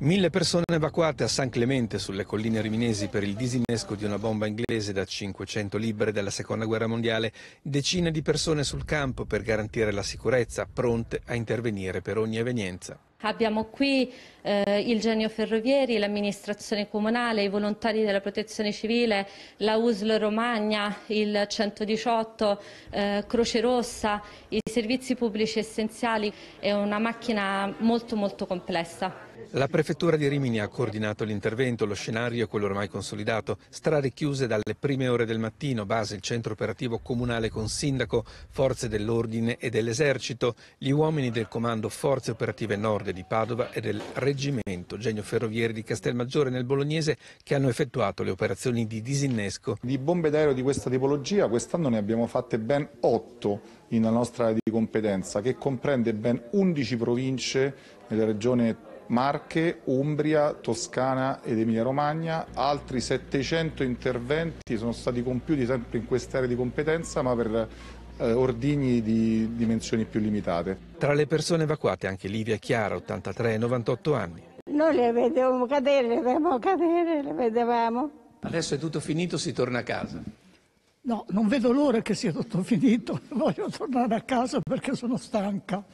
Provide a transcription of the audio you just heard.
Mille persone evacuate a San Clemente sulle colline riminesi per il disinnesco di una bomba inglese da 500 libre della seconda guerra mondiale, decine di persone sul campo per garantire la sicurezza, pronte a intervenire per ogni evenienza. Abbiamo qui eh, il Genio Ferrovieri, l'amministrazione comunale, i volontari della protezione civile, la USL Romagna, il 118, eh, Croce Rossa, i servizi pubblici essenziali. È una macchina molto molto complessa. La prefettura di Rimini ha coordinato l'intervento, lo scenario è quello ormai consolidato. Strade chiuse dalle prime ore del mattino, base il centro operativo comunale con sindaco, forze dell'ordine e dell'esercito, gli uomini del comando forze operative nord Guardia di Padova e del Reggimento Genio Ferrovieri di Castelmaggiore nel Bolognese che hanno effettuato le operazioni di disinnesco. Di bombe d'aereo di questa tipologia quest'anno ne abbiamo fatte ben 8 in nella nostra area di competenza che comprende ben 11 province nelle regioni Marche, Umbria, Toscana ed Emilia-Romagna. Altri 700 interventi sono stati compiuti sempre in quest'area di competenza ma per eh, ordigni di dimensioni più limitate. Tra le persone evacuate anche Livia Chiara, 83 e 98 anni. Noi le vedevamo cadere, le vedevamo cadere, le vedevamo. Adesso è tutto finito, si torna a casa. No, non vedo l'ora che sia tutto finito, voglio tornare a casa perché sono stanca.